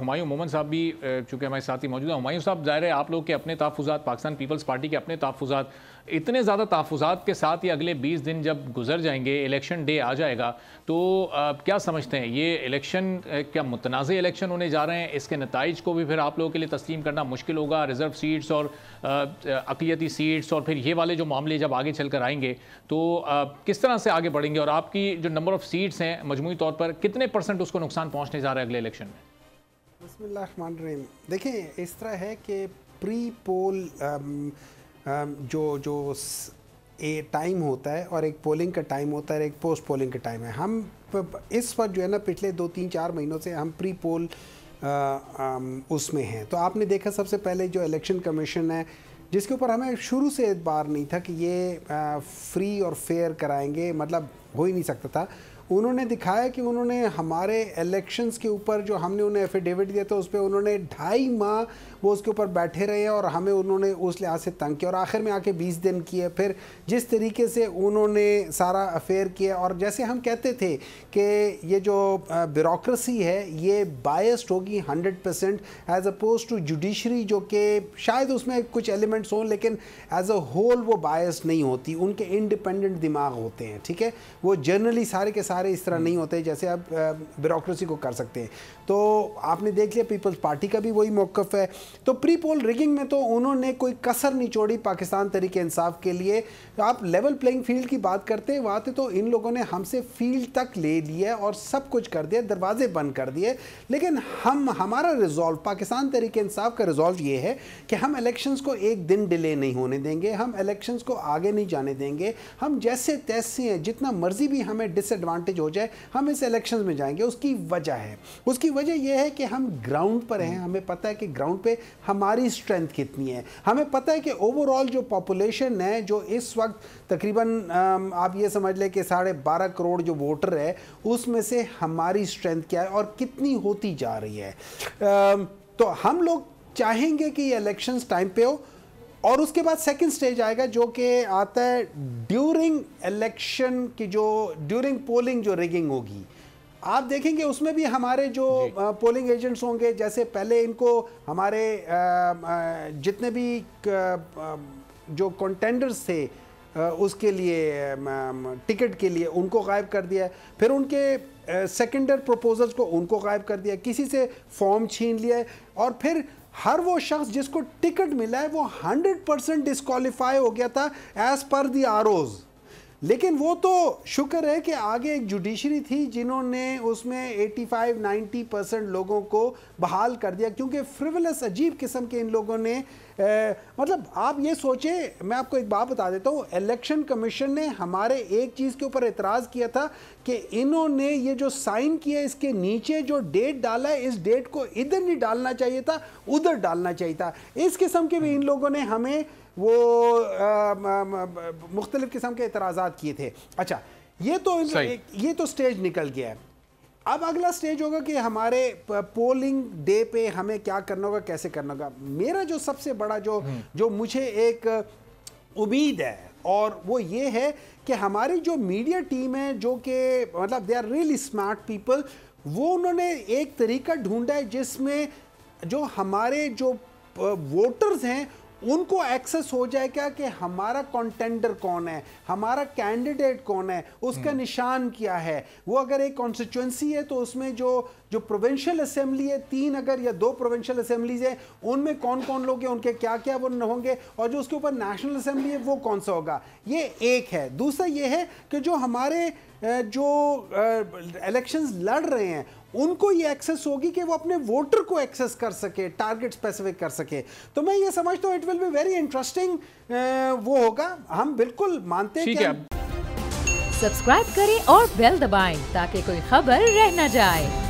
हमायूँ मोमन साहब भी चूँकि हमारे साथ ही मौजूद हैं हमायूँ साहब ज़ाहिर है आप लोग के अपने तहफ़ात पाकिस्तान पीपल्स पार्टी के अपने तहफ़ात इतने ज़्यादा तहफ़ात के साथ ये अगले 20 दिन जब गुजर जाएंगे इलेक्शन डे आ जाएगा तो आप क्या समझते हैं ये इलेक्शन क्या मुतनाज़ इलेक्शन होने जा रहे हैं इसके नतज को भी फिर आप लोगों के लिए तस्लीम करना मुश्किल होगा रिज़र्व सीट्स और अकलीती सीट्स और फिर ये वाले जो मामले जब आगे चल कर आएंगे तो किस तरह से आगे बढ़ेंगे और आपकी जो नंबर ऑफ़ सीट्स हैं मजमू तौर पर कितने परसेंट उसको नुकसान पहुँचने जा रहा है अगले इलेक्शन में बसमीम देखें इस तरह है कि प्री पोल आम, आम, जो जो ए टाइम होता है और एक पोलिंग का टाइम होता है और एक पोस्ट पोलिंग का टाइम है हम इस वक्त जो है ना पिछले दो तीन चार महीनों से हम प्री पोल उसमें हैं तो आपने देखा सबसे पहले जो इलेक्शन कमीशन है जिसके ऊपर हमें शुरू से बार नहीं था कि ये आ, फ्री और फेयर कराएंगे मतलब हो ही नहीं सकता था उन्होंने दिखाया कि उन्होंने हमारे इलेक्शंस के ऊपर जो हमने उन्हें एफिडेविट दिया था उस पर उन्होंने ढाई माह वो उसके ऊपर बैठे रहे और हमें उन्होंने उस लिहाज से तंग किया और आखिर में आके बीस दिन किए फिर जिस तरीके से उन्होंने सारा अफेयर किया और जैसे हम कहते थे कि ये जो ब्यूरोसी है ये बायस्ड होगी hundred percent as opposed to judiciary जो कि शायद उसमें कुछ एलिमेंट्स हों लेकिन एज अ होल वो बायस नहीं होती उनके इंडिपेंडेंट दिमाग होते हैं ठीक है वो जनरली सारे के सारे सारे इस तरह नहीं हम्म। होते जैसे आप ब्यूरोसी को कर सकते हैं तो आपने देख लिया पीपल्स पार्टी का भी वही मौकफ है तो प्री पोल रिगिंग में तो उन्होंने कोई कसर नहीं छोड़ी पाकिस्तान तरीके इंसाफ के लिए तो आप लेवल प्लेइंग फील्ड की बात करते बात तो इन लोगों ने हमसे फील्ड तक ले लिया और सब कुछ कर दिया दरवाजे बंद कर दिए लेकिन हम हमारा रिजॉल्व पाकिस्तान तरीके इंसाफ का रिजॉल्व ये है कि हम इलेक्शंस को एक दिन डिले नहीं होने देंगे हम इलेक्शंस को आगे नहीं जाने देंगे हम जैसे तैसे हैं जितना मर्जी भी हमें डिसएडवांटेज एडवांटेज हो जाए हम इस इलेक्शन में जाएंगे उसकी वजह है उसकी वजह यह है कि हम ग्राउंड पर हैं हमें पता है कि ग्राउंड पे हमारी स्ट्रेंथ कितनी है हमें पता है कि ओवरऑल जो पॉपुलेशन है जो इस वक्त तकरीबन आप ये समझ लें कि साढ़े बारह करोड़ जो वोटर है उसमें से हमारी स्ट्रेंथ क्या है और कितनी होती जा रही है तो हम लोग चाहेंगे कि ये इलेक्शंस टाइम पे हो और उसके बाद सेकंड स्टेज आएगा जो कि आता है ड्यूरिंग इलेक्शन की जो ड्यूरिंग पोलिंग जो रिगिंग होगी आप देखेंगे उसमें भी हमारे जो पोलिंग एजेंट्स होंगे जैसे पहले इनको हमारे जितने भी जो कंटेंडर्स थे उसके लिए टिकट के लिए उनको गायब कर दिया फिर उनके सेकेंडर प्रपोजल्स को उनको गायब कर दिया किसी से फॉर्म छीन लिया और फिर हर वो शख्स जिसको टिकट मिला है वो हंड्रेड परसेंट डिस्कालीफाई हो गया था एज़ पर दी आरोज़ लेकिन वो तो शुक्र है कि आगे एक जुडिशरी थी जिन्होंने उसमें 85-90 परसेंट लोगों को बहाल कर दिया क्योंकि फ्रिवलस अजीब किस्म के इन लोगों ने ए, मतलब आप ये सोचें मैं आपको एक बात बता देता हूँ इलेक्शन कमीशन ने हमारे एक चीज़ के ऊपर एतराज़ किया था कि इन्होंने ये जो साइन किया इसके नीचे जो डेट डाला है इस डेट को इधर नहीं डालना चाहिए था उधर डालना चाहिए था इस किस्म के भी इन लोगों ने हमें वो मुख्तलिफ़ किस्म के एतराज किए थे अच्छा ये तो ये तो स्टेज निकल गया है अब अगला स्टेज होगा कि हमारे पोलिंग डे पे हमें क्या करना होगा कैसे करना होगा मेरा जो सबसे बड़ा जो हम्म। जो मुझे एक उम्मीद है और वो ये है कि हमारी जो मीडिया टीम है जो कि मतलब they are really smart people वो उन्होंने एक तरीका ढूंढा है जिसमें जो हमारे जो वोटर्स हैं उनको एक्सेस हो जाए क्या कि हमारा कॉन्टेंडर कौन है हमारा कैंडिडेट कौन है उसका हम्म। निशान क्या है वो अगर एक कॉन्स्टिट्यूंसी है तो उसमें जो जो प्रोविंशियल असेंबली है तीन अगर या दो प्रोविंशियल असेंबलीज हैं उनमें कौन कौन लोग हैं उनके क्या क्या वो होंगे और जो उसके ऊपर नेशनल असेंबली है वो कौन सा होगा ये एक है दूसरा ये है कि जो हमारे जो इलेक्शंस लड़ रहे हैं उनको ये एक्सेस होगी कि वो अपने वोटर को एक्सेस कर सके टारगेट स्पेसिफिक कर सके तो मैं ये समझता हूँ it will be very interesting वो होगा हम बिल्कुल मानते हैं सब्सक्राइब करें और बेल दबाएं ताकि कोई खबर रह न जाए